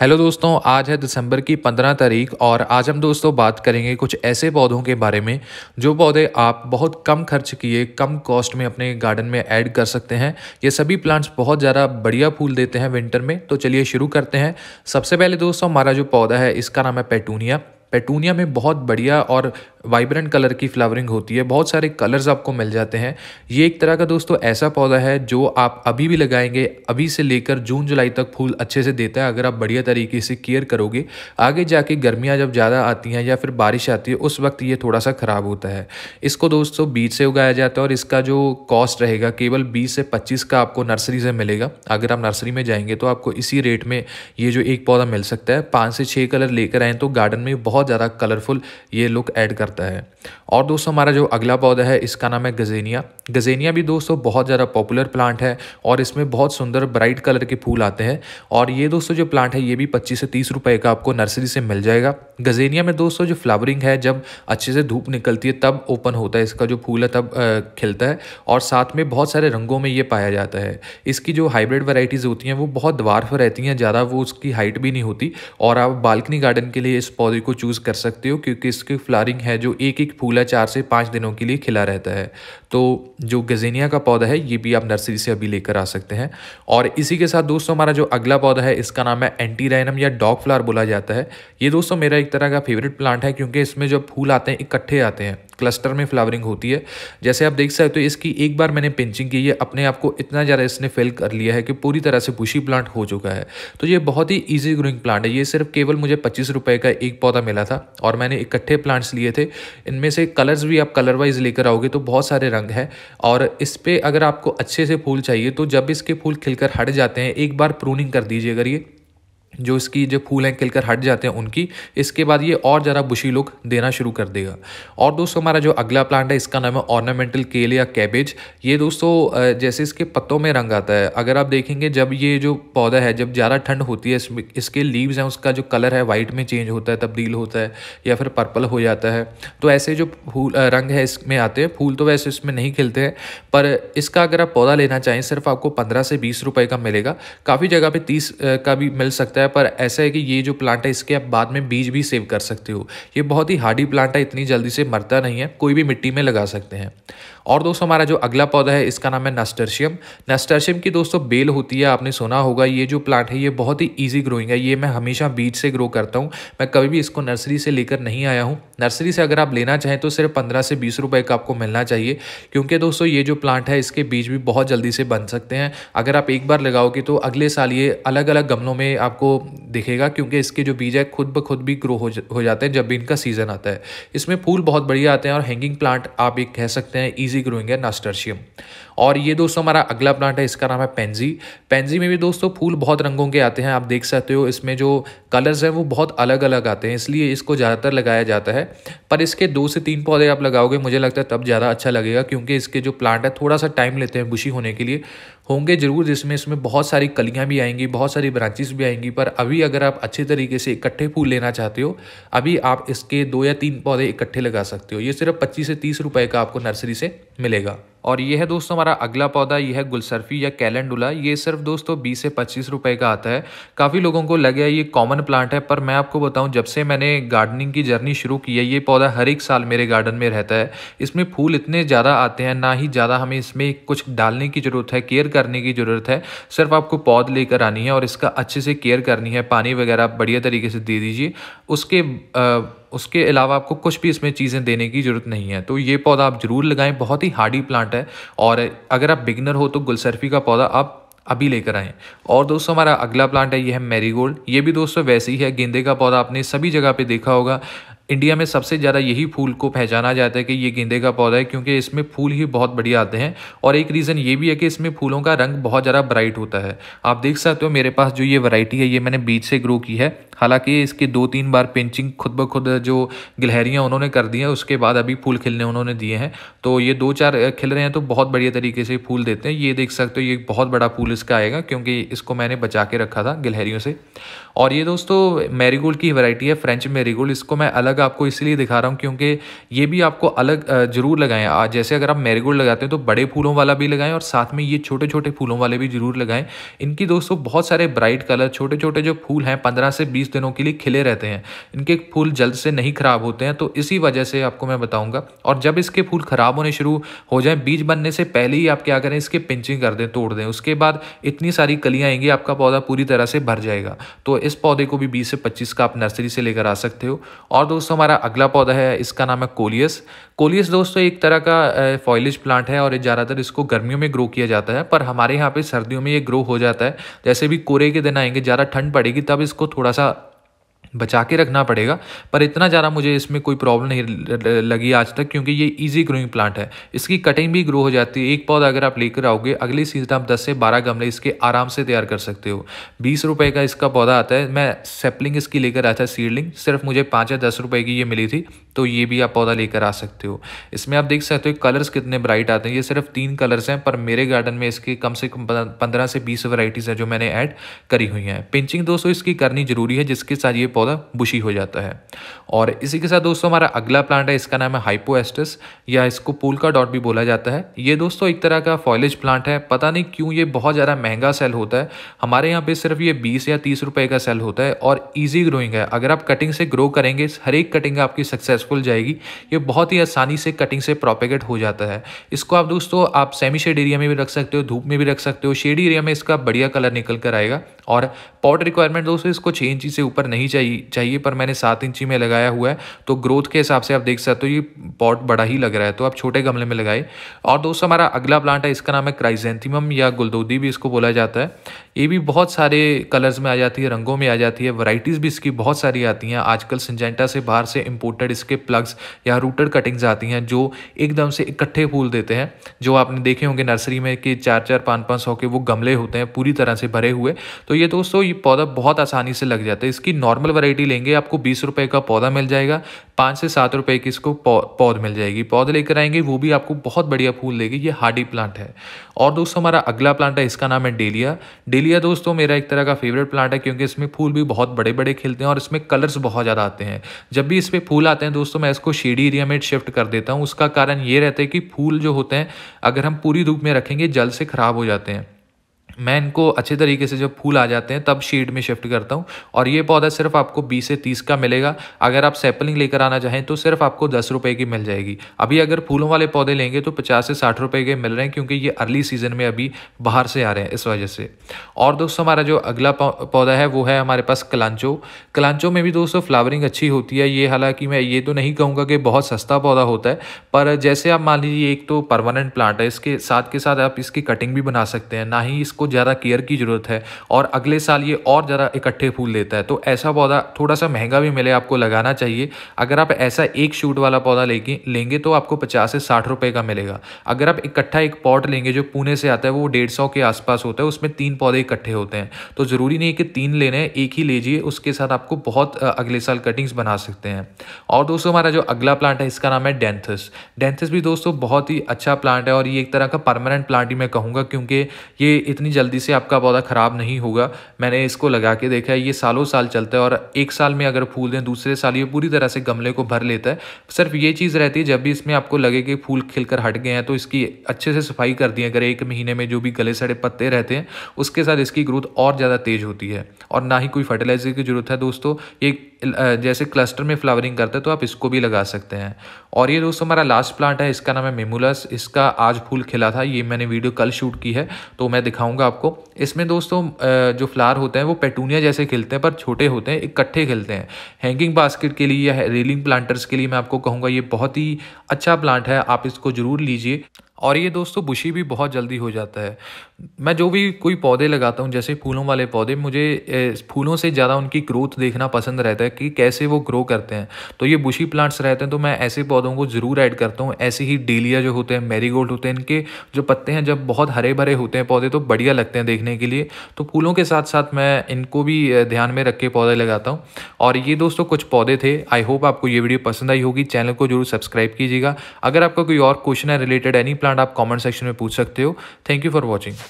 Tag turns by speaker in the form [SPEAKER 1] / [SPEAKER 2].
[SPEAKER 1] Hello दोस्तों आज है दिसंबर की पंद्रह तारीख और आज हम दोस्तों बात करेंगे कुछ ऐसे पौधों के बारे में जो पौधे आप बहुत कम खर्च किए कम कॉस्ट में अपने गार्डन में ऐड कर सकते हैं ये सभी प्लांट्स बहुत ज़्यादा बढ़िया फूल देते हैं विंटर में तो चलिए शुरू करते हैं सबसे पहले दोस्तों हमारा जो पौधा है इसका नाम है पेटूनिया पेटूनिया में बहुत बढ़िया और वाइब्रेंट कलर की फ्लावरिंग होती है बहुत सारे कलर्स आपको मिल जाते हैं ये एक तरह का दोस्तों ऐसा पौधा है जो आप अभी भी लगाएंगे अभी से लेकर जून जुलाई तक फूल अच्छे से देता है अगर आप बढ़िया तरीके से केयर करोगे आगे जाके गर्मियाँ जब ज़्यादा आती हैं या फिर बारिश आती है उस वक्त ये थोड़ा सा ख़राब होता है इसको दोस्तों बीज से उगाया जाता है और इसका जो कॉस्ट रहेगा केवल बीस से पच्चीस का आपको नर्सरी से मिलेगा अगर आप नर्सरी में जाएंगे तो आपको इसी रेट में ये जो एक पौधा मिल सकता है पाँच से छः कलर लेकर आएँ तो गार्डन में बहुत बहुत ज़्यादा कलरफुल ये लुक ऐड करता है और दोस्तों हमारा जो अगला पौधा है इसका नाम है गजेनिया गजेनिया भी दोस्तों बहुत ज़्यादा पॉपुलर प्लांट है और इसमें बहुत सुंदर ब्राइट कलर के फूल आते हैं और ये दोस्तों जो प्लांट है ये भी पच्चीस से तीस रुपये का आपको नर्सरी से मिल जाएगा गजेनिया में दोस्तों जो फ्लावरिंग है जब अच्छे से धूप निकलती है तब ओपन होता है इसका जो फूल है तब खिलता है और साथ में बहुत सारे रंगों में ये पाया जाता है इसकी जो हाइब्रिड वैराइटीज़ होती हैं वो बहुत द्वार रहती हैं ज़्यादा वो उसकी हाइट भी नहीं होती और आप बालकनी गार्डन के लिए इस पौधे को चूज़ कर सकते हो क्योंकि इसकी फ्लारिंग है जो एक एक फूल है चार से पाँच दिनों के लिए खिला रहता है तो जो गजेनिया का पौधा है ये भी आप नर्सरी से अभी लेकर आ सकते हैं और इसी के साथ दोस्तों हमारा जो अगला पौधा है इसका नाम है एंटीराइनम या डॉग फ्लार बोला जाता है ये दोस्तों मेरा एक तरह का फेवरेट प्लांट है क्योंकि इसमें जो फूल आते हैं इकट्ठे आते हैं क्लस्टर में फ्लावरिंग होती है जैसे आप देख सकते हो इसकी एक बार मैंने पिंचिंग की है अपने आप को इतना ज़्यादा इसने फिल कर लिया है कि पूरी तरह से बुशी प्लांट हो चुका है तो ये बहुत ही ईजी ग्रोइंग प्लांट है ये सिर्फ केवल मुझे पच्चीस रुपये का एक पौधा मिला था और मैंने इकट्ठे प्लांट्स लिए थे इनमें से कलर्स भी आप कलर वाइज लेकर आओगे तो बहुत सारे रंग है और इस पर अगर आपको अच्छे से फूल चाहिए तो जब इसके फूल खिलकर हट जाते हैं एक बार प्रूनिंग कर दीजिए अगर ये जो इसकी जो फूल हैं खिलकर हट जाते हैं उनकी इसके बाद ये और ज़रा बुशी लुक देना शुरू कर देगा और दोस्तों हमारा जो अगला प्लांट है इसका नाम है ऑर्नामेंटल केल या कैबेज ये दोस्तों जैसे इसके पत्तों में रंग आता है अगर आप देखेंगे जब ये जो पौधा है जब ज़्यादा ठंड होती है इसके लीव्स हैं उसका जो कलर है वाइट में चेंज होता है तब्दील होता है या फिर पर्पल हो जाता है तो ऐसे जो फूल रंग है इसमें आते हैं फूल तो वैसे इसमें नहीं खिलते हैं पर इसका अगर आप पौधा लेना चाहें सिर्फ आपको पंद्रह से बीस रुपये का मिलेगा काफ़ी जगह पर तीस का भी मिल सकता है है पर ऐसा है कि ये जो प्लांट है इसके आप बाद में बीज भी सेव कर सकते हो ये बहुत ही हार्डी प्लांट है इतनी जल्दी से मरता नहीं है कोई भी मिट्टी में लगा सकते हैं और दोस्तों हमारा जो अगला पौधा है इसका नाम है नस्टर्शियम नस्टर्शियम की दोस्तों बेल होती है आपने सुना होगा ये जो प्लांट है ये बहुत ही ईजी ग्रोइंग है ये मैं हमेशा बीज से ग्रो करता हूँ मैं कभी भी इसको नर्सरी से लेकर नहीं आया हूँ नर्सरी से अगर आप लेना चाहें तो सिर्फ पंद्रह से बीस रुपये का आपको मिलना चाहिए क्योंकि दोस्तों ये जो प्लांट है इसके बीज भी बहुत जल्दी से बन सकते हैं अगर आप एक बार लगाओगे तो अगले साल ये अलग अलग गमलों में आपको दिखेगा क्योंकि इसके जो बीज है खुद ब खुद भी ग्रो हो, हो जाते हैं जब भी इनका सीज़न आता है इसमें फूल बहुत बढ़िया आते हैं और हैंगिंग प्लांट आप एक कह सकते हैं easy busy growing an nasturtium. और ये दोस्तों हमारा अगला प्लांट है इसका नाम है पेंजी पेंजी में भी दोस्तों फूल बहुत रंगों के आते हैं आप देख सकते हो इसमें जो कलर्स हैं वो बहुत अलग अलग आते हैं इसलिए इसको ज़्यादातर लगाया जाता है पर इसके दो से तीन पौधे आप लगाओगे मुझे लगता है तब ज़्यादा अच्छा लगेगा क्योंकि इसके जो प्लांट है थोड़ा सा टाइम लेते हैं बुशी होने के लिए होंगे ज़रूर जिसमें इसमें बहुत सारी कलियाँ भी आएंगी बहुत सारी ब्रांचेस भी आएंगी पर अभी अगर आप अच्छे तरीके से इकट्ठे फूल लेना चाहते हो अभी आप इसके दो या तीन पौधे इकट्ठे लगा सकते हो ये सिर्फ पच्चीस से तीस रुपये का आपको नर्सरी से मिलेगा और ये है दोस्तों हमारा अगला पौधा यह है गुलसरफी या कैलेंडुला ये सिर्फ दोस्तों बीस से पच्चीस रुपये का आता है काफ़ी लोगों को लगे ये कॉमन प्लांट है पर मैं आपको बताऊँ जब से मैंने गार्डनिंग की जर्नी शुरू की है ये पौधा हर एक साल मेरे गार्डन में रहता है इसमें फूल इतने ज़्यादा आते हैं ना ही ज़्यादा हमें इसमें कुछ डालने की ज़रूरत है केयर करने की ज़रूरत है सिर्फ आपको पौध लेकर आनी है और इसका अच्छे से केयर करनी है पानी वगैरह बढ़िया तरीके से दे दीजिए उसके आ, उसके अलावा आपको कुछ भी इसमें चीज़ें देने की ज़रूरत नहीं है तो ये पौधा आप ज़रूर लगाएं बहुत ही हार्डी प्लांट है और अगर आप बिगनर हो तो गुलसरफी का पौधा आप अभी लेकर आएँ और दोस्तों हमारा अगला प्लांट है ये है मेरीगोल्ड ये भी दोस्तों वैसे ही है गेंदे का पौधा आपने सभी जगह पर देखा होगा इंडिया में सबसे ज़्यादा यही फूल को पहचाना जाता है कि ये गेंदे का पौधा है क्योंकि इसमें फूल ही बहुत बढ़िया आते हैं और एक रीज़न ये भी है कि इसमें फूलों का रंग बहुत ज़्यादा ब्राइट होता है आप देख सकते हो मेरे पास जो ये वैरायटी है ये मैंने बीच से ग्रो की है हालांकि इसकी दो तीन बार पिंचिंग खुद ब खुद जो गिलहरियाँ उन्होंने कर दी हैं उसके बाद अभी फूल खिलने उन्होंने दिए हैं तो ये दो चार खिल रहे हैं तो बहुत बढ़िया तरीके से फूल देते हैं ये देख सकते हो ये बहुत बड़ा फूल इसका आएगा क्योंकि इसको मैंने बचा के रखा था गिलहरियों से और ये दोस्तों मेरीगोल्ड की वैरायटी है फ्रेंच मेरीगोल्ड इसको मैं अलग आपको इसलिए दिखा रहा हूँ क्योंकि ये भी आपको अलग ज़रूर लगाएं जैसे अगर आप मैरीगोल्ड लगाते हैं तो बड़े फूलों वाला भी लगाएं और साथ में ये छोटे छोटे फूलों वाले भी ज़रूर लगाएं इनकी दोस्तों बहुत सारे ब्राइट कलर छोटे छोटे जो फूल हैं पंद्रह से बीस बीस दिनों के लिए खिले रहते हैं इनके फूल जल्द से नहीं खराब होते हैं तो इसी वजह से आपको मैं बताऊंगा और जब इसके फूल खराब होने शुरू हो जाए बीज बनने से पहले ही आप क्या करें इसके पिंचिंग कर दें तोड़ दें उसके बाद इतनी सारी कलियां आएंगी आपका पौधा पूरी तरह से भर जाएगा तो इस पौधे को भी बीस से पच्चीस का आप नर्सरी से लेकर आ सकते हो और दोस्तों हमारा अगला पौधा है इसका नाम है कोलियस कोलियस दोस्तों एक तरह का फॉइलिश प्लांट है और ज़्यादातर इसको गर्मियों में ग्रो किया जाता है पर हमारे यहाँ पे सर्दियों में ये ग्रो हो जाता है जैसे भी कोरे के दिन आएंगे ज़्यादा ठंड पड़ेगी तब इसको थोड़ा सा बचा के रखना पड़ेगा पर इतना ज़्यादा मुझे इसमें कोई प्रॉब्लम नहीं लगी आज तक क्योंकि ये इजी ग्रोइंग प्लांट है इसकी कटिंग भी ग्रो हो जाती है एक पौधा अगर आप लेकर आओगे अगली सीजन आप दस से बारह गमले इसके आराम से तैयार कर सकते हो बीस रुपये का इसका पौधा आता है मैं सेपलिंग इसकी लेकर आया था सीडलिंग सिर्फ मुझे पाँच या दस रुपये की ये मिली थी तो ये भी आप पौधा लेकर आ सकते हो इसमें आप देख सकते हो कलर्स कितने ब्राइट आते हैं ये सिर्फ तीन कलर्स हैं पर मेरे गार्डन में इसके कम से कम पंद्रह से बीस वराइटीज़ हैं जो मैंने ऐड करी हुई हैं पिंचिंग दोस्तों इसकी करनी जरूरी है जिसके साथ ये पौधा पौधा बुशी हो जाता है और इसी के साथ दोस्तों हमारा अगला प्लांट है इसका नाम है हाइपोएस्टिस या इसको पूल का डॉट भी बोला जाता है ये दोस्तों एक तरह का फॉइलेज प्लांट है पता नहीं क्यों ये बहुत ज़्यादा महंगा सेल होता है हमारे यहाँ पे सिर्फ ये बीस या तीस रुपए का सेल होता है और ईजी ग्रोइंग है अगर आप कटिंग से ग्रो करेंगे हर एक कटिंग आपकी सक्सेसफुल जाएगी ये बहुत ही आसानी से कटिंग से प्रॉपिगेट हो जाता है इसको आप दोस्तों आप सेमी शेड एरिया में भी रख सकते हो धूप में भी रख सकते हो शेडी एरिया में इसका बढ़िया कलर निकल कर आएगा और पॉट रिक्वायरमेंट दोस्तों इसको छः इंची से ऊपर नहीं चाहिए चाहिए चाहिए पर मैंने सात इंची में लगाया हुआ है तो ग्रोथ के हिसाब से आप देख सकते हो ये पॉट बड़ा ही लग रहा है तो आप छोटे गमले में लगाए और दोस्तों हमारा अगला प्लांट है इसका नाम है क्राइजेंथिमम या गुलदोदी भी इसको बोला जाता है ये भी बहुत सारे कलर्स में आ जाती है रंगों में आ जाती है वैरायटीज़ भी इसकी बहुत सारी आती हैं आजकल सिंजेंटा से बाहर से इम्पोर्टेड इसके प्लग्स या रूटेड कटिंग्स आती हैं जो एकदम से इकट्ठे फूल देते हैं जो आपने देखे होंगे नर्सरी में कि चार चार पाँच पाँच सौ के वो गमले होते हैं पूरी तरह से भरे हुए तो ये दोस्तों ये पौधा बहुत आसानी से लग जाता है इसकी नॉर्मल वैरायटी लेंगे आपको बीस रुपये का पौधा मिल जाएगा पाँच से सात रुपये की इसको पौध मिल जाएगी पौध लेकर आएंगे वो भी आपको बहुत बढ़िया फूल देगी ये हार्डी प्लांट है और दोस्तों हमारा अगला प्लांट है इसका नाम है डेलिया डेलिया दोस्तों मेरा एक तरह का फेवरेट प्लांट है क्योंकि इसमें फूल भी बहुत बड़े बड़े खिलते हैं और इसमें कलर्स बहुत ज़्यादा आते हैं जब भी इसमें फूल आते हैं दोस्तों मैं इसको शेडी एरिया में शिफ्ट कर देता हूँ उसका कारण ये रहता है कि फूल जो होते हैं अगर हम पूरी धूप में रखेंगे जल से ख़राब हो जाते हैं मैं इनको अच्छे तरीके से जब फूल आ जाते हैं तब शेड में शिफ्ट करता हूँ और ये पौधा सिर्फ आपको 20 से 30 का मिलेगा अगर आप सैपलिंग लेकर आना चाहें तो सिर्फ आपको दस रुपये की मिल जाएगी अभी अगर फूलों वाले पौधे लेंगे तो पचास से साठ रुपये के मिल रहे हैं क्योंकि ये अर्ली सीजन में अभी बाहर से आ रहे हैं इस वजह से और दोस्तों हमारा जो अगला पौधा है वो है हमारे पास कलांचो कलांचो में भी दोस्तों फ्लावरिंग अच्छी होती है ये हालांकि मैं ये तो नहीं कहूँगा कि बहुत सस्ता पौधा होता है पर जैसे आप मान लीजिए एक तो परमानेंट प्लांट है इसके साथ के साथ आप इसकी कटिंग भी बना सकते हैं ना ही इसको ज़्यादा केयर की ज़रूरत है और अगले साल ये और ज़्यादा इकट्ठे फूल देता है तो ऐसा पौधा थोड़ा सा महंगा भी मिले आपको लगाना चाहिए अगर आप ऐसा एक शूट वाला पौधा लेके लेंगे तो आपको पचास से साठ रुपये का मिलेगा अगर आप इकट्ठा एक पॉट लेंगे जो पुणे से आता है वो डेढ़ सौ के आसपास होता है उसमें तीन पौधे इकट्ठे होते हैं तो ज़रूरी नहीं कि तीन लेने हैं एक ही लीजिए उसके साथ आपको बहुत अगले साल कटिंग्स बना सकते हैं और दोस्तों हमारा जो अगला प्लांट है इसका नाम है डेंथस डेंथस भी दोस्तों बहुत ही अच्छा प्लांट है और ये एक तरह का परमानेंट प्लांट ही मैं कहूँगा क्योंकि ये इतनी जल्दी से आपका पौधा ख़राब नहीं होगा मैंने इसको लगा के देखा है ये सालों साल चलता है और एक साल में अगर फूल दें दूसरे साल ये पूरी तरह से गमले को भर लेता है सिर्फ ये चीज़ रहती है जब भी इसमें आपको लगे कि फूल खिलकर हट गए हैं तो इसकी अच्छे से सफाई कर दिए अगर एक महीने में जो भी गले सड़े पत्ते रहते हैं उसके साथ इसकी ग्रोथ और ज़्यादा तेज़ होती है और ना ही कोई फर्टिलाइजर की ज़रूरत है दोस्तों ये जैसे क्लस्टर में फ्लावरिंग करता है तो आप इसको भी लगा सकते हैं और ये दोस्तों हमारा लास्ट प्लांट है इसका नाम है मेमुलस इसका आज फूल खिला था ये मैंने वीडियो कल शूट की है तो मैं दिखाऊंगा दिखाऊंगा आपको इसमें दोस्तों जो फ्लार होते हैं वो पेटूनिया जैसे खिलते हैं पर छोटे होते हैं इकट्ठे खिलते हैं हैंगिंग बास्केट के लिए या रेलिंग प्लांटर्स के लिए मैं आपको कहूँगा ये बहुत ही अच्छा प्लांट है आप इसको ज़रूर लीजिए और ये दोस्तों बुशी भी बहुत जल्दी हो जाता है मैं जो भी कोई पौधे लगाता हूँ जैसे फूलों वाले पौधे मुझे फूलों से ज़्यादा उनकी ग्रोथ देखना पसंद रहता है कि कैसे वो ग्रो करते हैं तो ये बुशी प्लांट्स रहते हैं तो मैं ऐसे पौधों को ज़रूर ऐड करता हूँ ऐसे ही डेलिया जो होते हैं मेरीगोल्ड होते हैं इनके जो पत्ते हैं जब बहुत हरे भरे होते हैं पौधे तो बढ़िया लगते हैं देखने के लिए तो फूलों के साथ साथ मैं इनको भी ध्यान में रख के पौधे लगाता हूँ और ये दोस्तों कुछ पौधे थे आई होप आपको ये वीडियो पसंद आई होगी चैनल को जरूर सब्सक्राइब कीजिएगा अगर आपका कोई और क्वेश्चन है रिलेटेड एनी प्लांट आप कॉमेंट सेक्शन में पूछ सकते हो थैंक यू फॉर वॉचिंग